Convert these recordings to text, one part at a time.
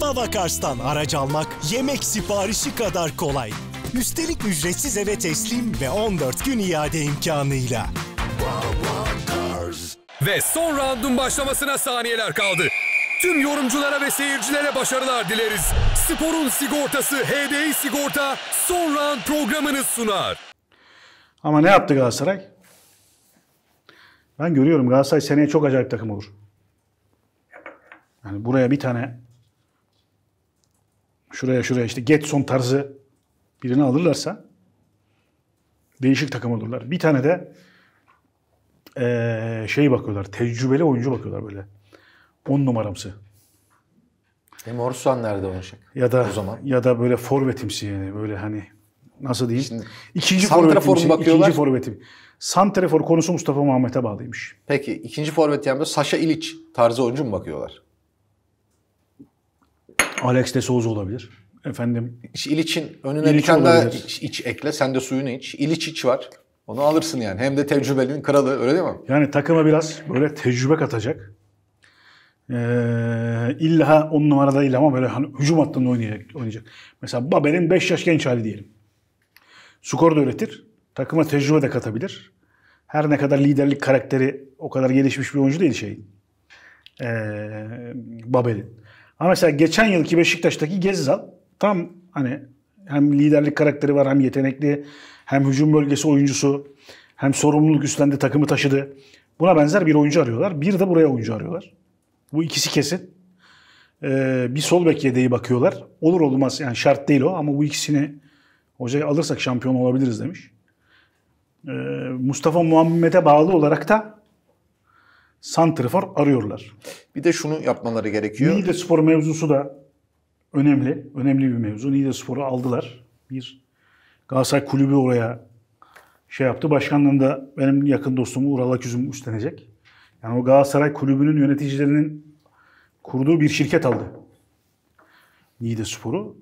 Baba Kars'tan araç almak yemek siparişi kadar kolay. Üstelik ücretsiz eve teslim ve 14 gün iade imkanıyla. Ve son roundun başlamasına saniyeler kaldı. Tüm yorumculara ve seyircilere başarılar dileriz. Sporun sigortası HDI Sigorta son round programını sunar. Ama ne yaptı Galatasaray? Ben görüyorum Galatasaray seneye çok acayip takım olur. Yani buraya bir tane şuraya şuraya işte Getson tarzı birini alırlarsa değişik takım olurlar. Bir tane de ee, şey bakıyorlar. Tecrübeli oyuncu bakıyorlar böyle. 10 numaramsı. Hem Morsan nerede oynayacak? Ya da o zaman ya da böyle forvetimsi yani böyle hani nasıl diyeyim? Şimdi, ikinci forvetimsi, bakıyorlar. ikinci forvetim. Santrafor konusu Mustafa Muhammed'e bağlıymış. Peki ikinci forvet yani Saşa İliç tarzı oyuncu mu bakıyorlar? Alex de Souza olabilir. Efendim. için önüne İliç bir tane iç, iç ekle. Sen de suyunu iç. İliç iç iç var. Onu alırsın yani. Hem de tecrübelinin kralı öyle değil mi? Yani takıma biraz böyle tecrübe katacak. Ee, illa on numarada değil ama böyle hani hücum hattında oynayacak. oynayacak. Mesela Babel'in 5 yaş genç hali diyelim. Skor da üretir. Takıma tecrübe de katabilir. Her ne kadar liderlik karakteri o kadar gelişmiş bir oyuncu değil şey. Ee, Babel'in. Ama mesela geçen yılki Beşiktaş'taki Gezzal tam hani hem liderlik karakteri var hem yetenekli hem hücum bölgesi oyuncusu hem sorumluluk üstlendi takımı taşıdı. Buna benzer bir oyuncu arıyorlar. Bir de buraya oyuncu arıyorlar. Bu ikisi kesin. Ee, bir sol bek yedeği bakıyorlar. Olur olmaz yani şart değil o ama bu ikisini hocaya alırsak şampiyon olabiliriz demiş. Ee, Mustafa Muhammed'e bağlı olarak da santrifor arıyorlar. Bir de şunu yapmaları gerekiyor. Nide spor mevzusu da önemli. Önemli bir mevzu. Nide sporu aldılar. Bir Galatasaray kulübü oraya şey yaptı. Başkanlığında benim yakın dostum Ural Aküzüm üstlenecek. Yani o Galatasaray kulübünün yöneticilerinin kurduğu bir şirket aldı. Nide Spor'u.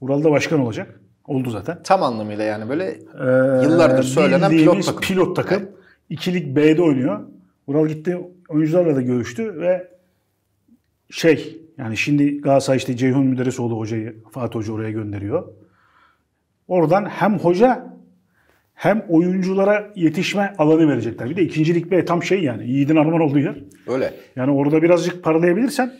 Ural da başkan olacak. Oldu zaten. Tam anlamıyla yani böyle ee, yıllardır söylenen pilot takım. pilot takım. Evet. İkilik B'de oynuyor. Ural gitti oyuncularla da görüştü ve şey yani şimdi Galatasaray işte Ceyhun Müderrisoğlu hocayı Fatih Hoca oraya gönderiyor. Oradan hem hoca hem oyunculara yetişme alanı verecekler. Bir de ikincilik bir tam şey yani. Yiğidin arman olduğu yer. Öyle. Yani orada birazcık paralayabilirsen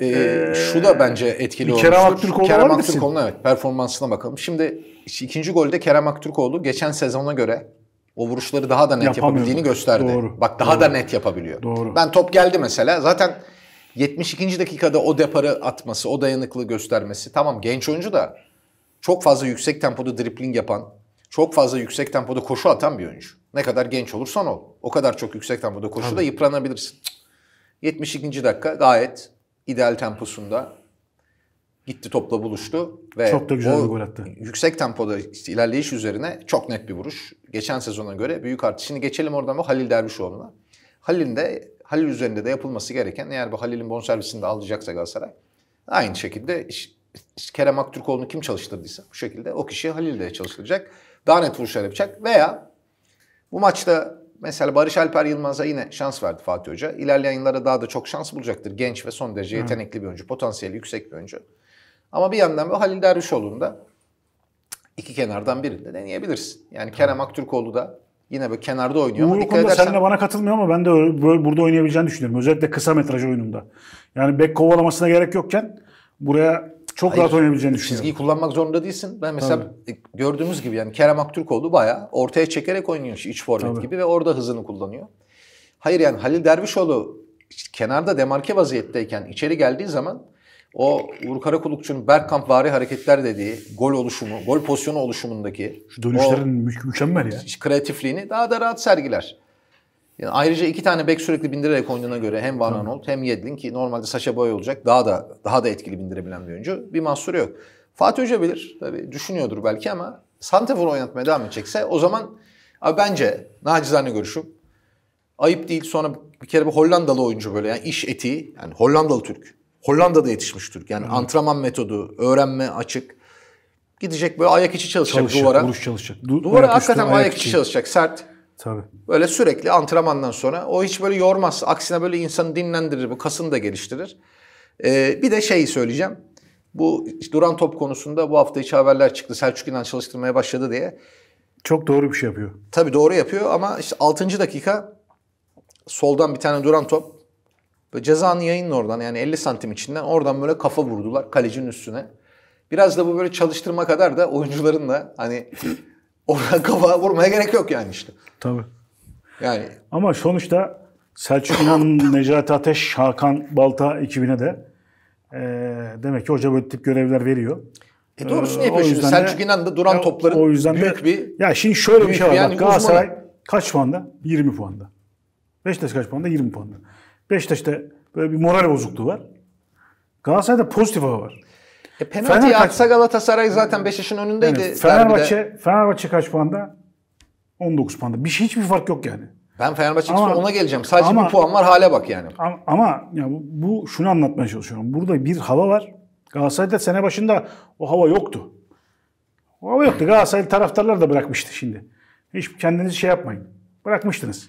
ee, ee, şu da bence etkili olmuştur. Kerem Aktürkoğlu Kerem Aktürkoğlu'na evet performansına bakalım. Şimdi ikinci golde Kerem Aktürkoğlu geçen sezona göre o vuruşları daha da net yapabildiğini gösterdi. Doğru. Bak daha Doğru. da net yapabiliyor. Doğru. Ben top geldi mesela zaten 72. dakikada o deparı atması, o dayanıklı göstermesi tamam genç oyuncu da çok fazla yüksek tempoda dribling yapan, çok fazla yüksek tempoda koşu atan bir oyuncu. Ne kadar genç olursan ol. O kadar çok yüksek tempoda koşuda Tabii. yıpranabilirsin. 72. dakika gayet ideal temposunda Gitti topla buluştu ve çok da güzel bir gol attı. Yüksek tempoda işte ilerleyiş üzerine çok net bir vuruş. Geçen sezona göre büyük artış. Şimdi geçelim oradan bu Halil Dervişoğlu'na. Halil'in de Halil üzerinde de yapılması gereken eğer bu Halil'in bonservisini de alacaksa Galatasaray aynı şekilde iş, Kerem Aktürkoğlu'nu kim çalıştırdıysa bu şekilde o kişi Halil'de çalıştıracak. Daha net vuruşlar yapacak veya bu maçta Mesela Barış Alper Yılmaz'a yine şans verdi Fatih Hoca. İlerleyen yıllara daha da çok şans bulacaktır. Genç ve son derece yetenekli bir oyuncu. Potansiyeli yüksek bir oyuncu. Ama bir yandan böyle Halil Dervişoğlu'nu da iki kenardan birinde deneyebilirsin. Yani tamam. Kerem Aktürkoğlu da yine böyle kenarda oynuyor. Uğur ama konuda edersen... seninle bana katılmıyor ama ben de böyle burada oynayabileceğini düşünüyorum. Özellikle kısa metraj oyununda. Yani bek kovalamasına gerek yokken buraya çok Hayır, rahat oynayabileceğini düşünüyorum. Çizgiyi kullanmak zorunda değilsin. Ben mesela Tabii. E, gördüğümüz gibi yani Kerem Aktürkoğlu bayağı ortaya çekerek oynuyor iç forvet gibi ve orada hızını kullanıyor. Hayır yani Halil Dervişoğlu kenarda demarke vaziyetteyken içeri geldiği zaman o Uğur Karakulukçu'nun Bergkamp vari hareketler dediği gol oluşumu, gol pozisyonu oluşumundaki şu dönüşlerin o, mü mükemmel ya. Kreatifliğini daha da rahat sergiler. Yani ayrıca iki tane bek sürekli bindirerek oynadığına göre hem Van Anolt hem Yedlin ki normalde Saşa Boy olacak daha da daha da etkili bindirebilen bir oyuncu. Bir mahsuru yok. Fatih Hoca bilir tabii düşünüyordur belki ama Santafor oynatmaya devam edecekse o zaman abi bence nacizane görüşüm ayıp değil sonra bir kere bir Hollandalı oyuncu böyle yani iş etiği yani Hollandalı Türk Hollanda'da yetişmiş Türk. Yani evet. antrenman metodu, öğrenme açık. Gidecek böyle ayak içi çalışacak, çalışacak duvara. Vuruş çalışacak. Du- duvara ayak hakikaten ayak, ayak içi çalışacak. Sert. Tabii. Böyle sürekli antrenmandan sonra o hiç böyle yormaz. Aksine böyle insanı dinlendirir, bu kasını da geliştirir. Ee, bir de şeyi söyleyeceğim. Bu duran top konusunda bu hafta içi haberler çıktı. Selçuk İnan çalıştırmaya başladı diye. Çok doğru bir şey yapıyor. Tabii doğru yapıyor ama işte 6. dakika soldan bir tane duran top ve cezanın yayının oradan yani 50 santim içinden oradan böyle kafa vurdular kalecinin üstüne. Biraz da bu böyle çalıştırma kadar da oyuncuların da hani oradan kafa vurmaya gerek yok yani işte. Tabii. Yani. Ama sonuçta Selçuk İnan, Necati Ateş, Hakan Balta ekibine de e, demek ki hoca böyle tip görevler veriyor. E doğrusunu ee, yapıyor şimdi. Selçuk İnan da duran ya, topların o yüzden büyük de, bir... Ya şimdi şöyle bir şey var. Yani Galatasaray uzmanı. kaç puanda? 20 puanda. Beşiktaş kaç puanda? 20 puanda. Beşiktaş'ta böyle bir moral bozukluğu var. Galatasaray'da pozitif hava var. E penaltıyı atsa Galatasaray zaten Beşiktaş'ın önündeydi. Yani Fenerbahçe, derbide. Fenerbahçe kaç puanda? 19 puanda. Bir şey, hiçbir fark yok yani. Ben Fenerbahçe ama, ona geleceğim. Sadece ama, bir puan var hale bak yani. Ama, ama ya bu, bu şunu anlatmaya çalışıyorum. Burada bir hava var. Galatasaray'da sene başında o hava yoktu. O hava yoktu. Galatasaray taraftarlar da bırakmıştı şimdi. Hiç kendinizi şey yapmayın. Bırakmıştınız.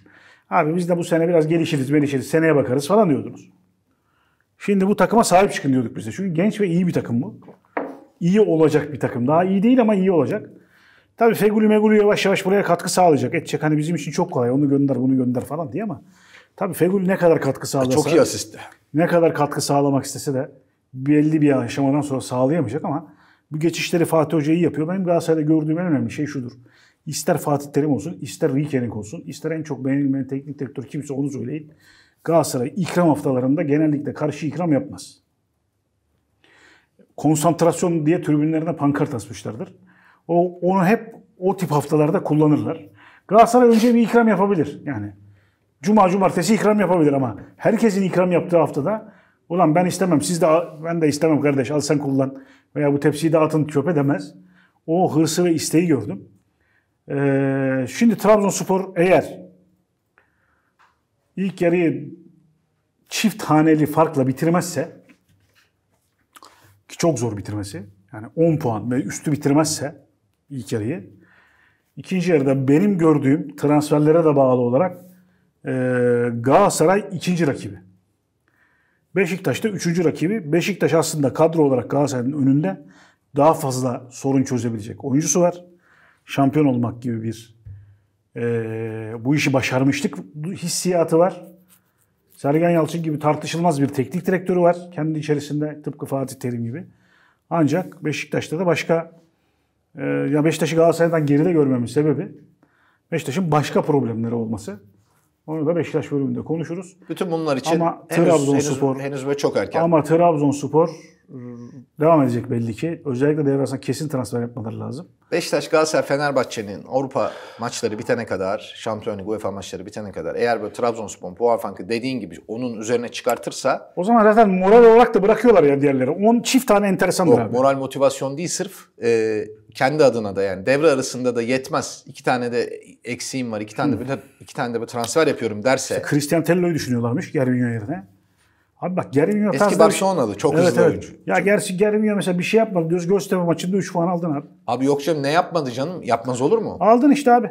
Abi biz de bu sene biraz gelişiriz, gelişiriz, seneye bakarız falan diyordunuz. Şimdi bu takıma sahip çıkın diyorduk biz de. Çünkü genç ve iyi bir takım bu. İyi olacak bir takım. Daha iyi değil ama iyi olacak. Tabii Feguli Meguli yavaş yavaş buraya katkı sağlayacak. Edecek hani bizim için çok kolay. Onu gönder, bunu gönder falan diye ama tabii Feguli ne kadar katkı sağlasa... Çok iyi asist. Ne kadar katkı sağlamak istese de belli bir aşamadan sonra sağlayamayacak ama bu geçişleri Fatih Hoca iyi yapıyor. Benim Galatasaray'da gördüğüm en önemli şey şudur. İster Fatih Terim olsun, ister Rikenik olsun, ister en çok beğenilmeyen teknik direktör kimse onu söyleyin. Galatasaray ikram haftalarında genellikle karşı ikram yapmaz. Konsantrasyon diye tribünlerine pankart asmışlardır. O, onu hep o tip haftalarda kullanırlar. Galatasaray önce bir ikram yapabilir yani. Cuma cumartesi ikram yapabilir ama herkesin ikram yaptığı haftada ulan ben istemem siz de ben de istemem kardeş al sen kullan veya bu tepsiyi de atın çöpe demez. O hırsı ve isteği gördüm. Ee, şimdi Trabzonspor eğer ilk yarıyı çift haneli farkla bitirmezse ki çok zor bitirmesi yani 10 puan ve üstü bitirmezse ilk yarıyı ikinci yarıda benim gördüğüm transferlere de bağlı olarak e, Galatasaray ikinci rakibi. Beşiktaş da üçüncü rakibi. Beşiktaş aslında kadro olarak Galatasaray'ın önünde daha fazla sorun çözebilecek oyuncusu var şampiyon olmak gibi bir e, bu işi başarmıştık. hissiyatı var. Sergen Yalçın gibi tartışılmaz bir teknik direktörü var kendi içerisinde tıpkı Fatih Terim gibi. Ancak Beşiktaş'ta da başka e, ya Beşiktaş'ı Galatasaray'dan geride görmemin sebebi Beşiktaş'ın başka problemleri olması. Onu da Beşiktaş bölümünde konuşuruz. Bütün bunlar için ama henüz, Trabzonspor henüz, henüz böyle çok erken. Ama Trabzonspor devam edecek belli ki. Özellikle devre arasında kesin transfer yapmaları lazım. Beşiktaş, Galatasaray, Fenerbahçe'nin Avrupa maçları bitene kadar, Şampiyonluk UEFA maçları bitene kadar eğer böyle Trabzonspor puan farkı dediğin gibi onun üzerine çıkartırsa o zaman zaten moral olarak da bırakıyorlar ya diğerleri. 10 çift tane enteresan Yok, abi. moral motivasyon değil sırf e, kendi adına da yani devre arasında da yetmez. İki tane de eksiğim var. iki tane de böyle iki tane de böyle transfer yapıyorum derse. İşte Cristian Tello'yu düşünüyorlarmış Gervinho yerine. Abi bak Gerim Eski tarzda... Barcelona'lı şey- çok evet, hızlı evet. oyuncu. Ya çok... gerçi Gerim mesela bir şey yapmadı. göz Göztepe maçında 3 puan aldın abi. Abi yok canım ne yapmadı canım? Yapmaz olur mu? Aldın işte abi.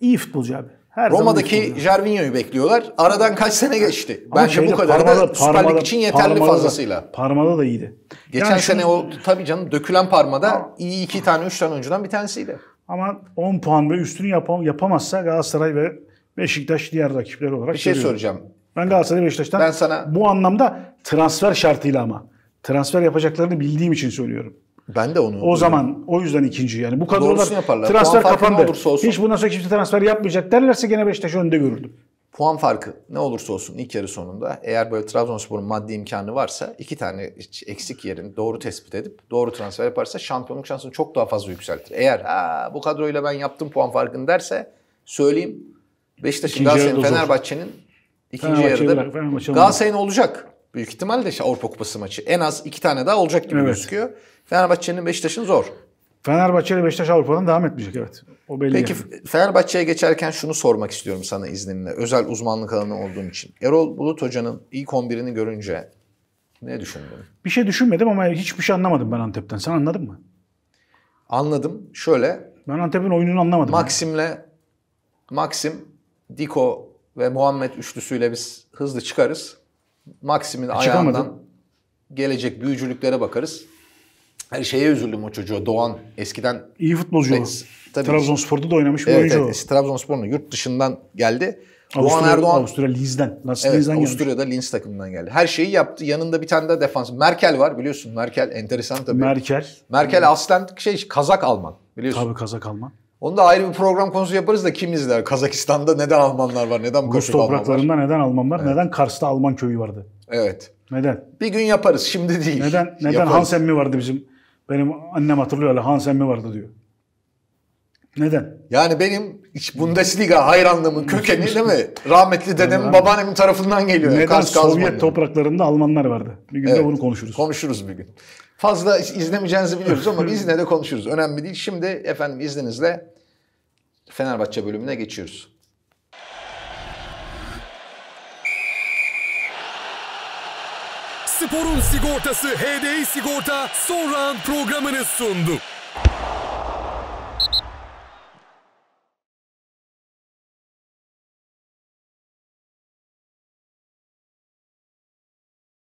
İyi futbolcu abi. Her Roma'daki Jarvinho'yu bekliyorlar. Aradan kaç sene geçti? Ama Bence şeyde, bu kadar parmalı, da Süper Lig için yeterli parmalı fazlasıyla. Parmada da iyiydi. Geçen yani sene o tabii canım dökülen parmada ama, iyi iki tane üç tane oyuncudan bir tanesiydi. Ama 10 puan ve üstünü yapam yapamazsa Galatasaray ve Beşiktaş diğer rakipleri olarak Bir şey görüyorum. soracağım. Ben Galatasaray Beşiktaş'tan ben sana... bu anlamda transfer şartıyla ama transfer yapacaklarını bildiğim için söylüyorum. Ben de onu. O biliyorum. zaman o yüzden ikinci yani. Bu kadrolar transfer kapandı. Olursa olsun. Hiç bundan sonra kimse transfer yapmayacak derlerse gene Beşiktaş önde görürdüm. Puan farkı ne olursa olsun ilk yarı sonunda eğer böyle Trabzonspor'un maddi imkanı varsa iki tane eksik yerin doğru tespit edip doğru transfer yaparsa şampiyonluk şansını çok daha fazla yükseltir. Eğer ha, bu kadroyla ben yaptım puan farkını derse söyleyeyim Beşiktaş'ın, Galatasaray'ın, Fenerbahçe'nin İkinci Fenerbahçe yarıda Fenerbahçe Galatasaray'ın olacak. Büyük ihtimalle işte şey, Avrupa Kupası maçı. En az iki tane daha olacak gibi evet. gözüküyor. Fenerbahçe'nin Beşiktaş'ın zor. Fenerbahçe ile Beşiktaş Avrupa'dan devam etmeyecek evet. O belli. Peki yani. Fenerbahçe'ye geçerken şunu sormak istiyorum sana izninle. Özel uzmanlık alanı olduğum için. Erol Bulut Hoca'nın ilk 11'ini görünce ne düşündün? Bir şey düşünmedim ama hiçbir şey anlamadım ben Antep'ten. Sen anladın mı? Anladım. Şöyle. Ben Antep'in oyununu anlamadım. Maxim'le yani. Maxim, Diko ve Muhammed üçlüsüyle biz hızlı çıkarız. Maksimin e, ayağından gelecek büyücülüklere bakarız. Her şeye üzüldüm o çocuğa. Doğan eskiden iyi futbolcu. tabii. Trabzonspor'da da oynamış bir evet, oyuncu. Evet, Trabzonspor'un yurt dışından geldi. Avusturya, Doğan Erdoğan Avusturya Linz'den. Nasıl evet, Linz'den Avusturya'da Linz takımından geldi. Her şeyi yaptı. Yanında bir tane daha defans. Merkel var biliyorsun. Merkel enteresan tabii. Merkel. Merkel hmm. aslen şey Kazak Alman biliyorsun. Tabii Kazak Alman. Onu da ayrı bir program konusu yaparız da kim izler? Kazakistan'da neden Almanlar var? Neden bu Rus topraklarında neden Almanlar? Evet. Neden Kars'ta Alman köyü vardı? Evet. Neden? Bir gün yaparız. Şimdi değil. Neden? Neden yaparız. Hans emmi vardı bizim? Benim annem hatırlıyor öyle Hansen mi vardı diyor. Neden? Yani benim hiç Bundesliga hayranlığımın kökeni değil mi? Rahmetli dedemin babaannemin tarafından geliyor. Neden Kars, Sovyet topraklarında Almanlar vardı? Bir gün evet. de bunu konuşuruz. Konuşuruz bir gün. Fazla izlemeyeceğinizi biliyoruz ama biz yine de konuşuruz. Önemli değil. Şimdi efendim izninizle Fenerbahçe bölümüne geçiyoruz. Sporun sigortası HDI Sigorta sonran programını sundu.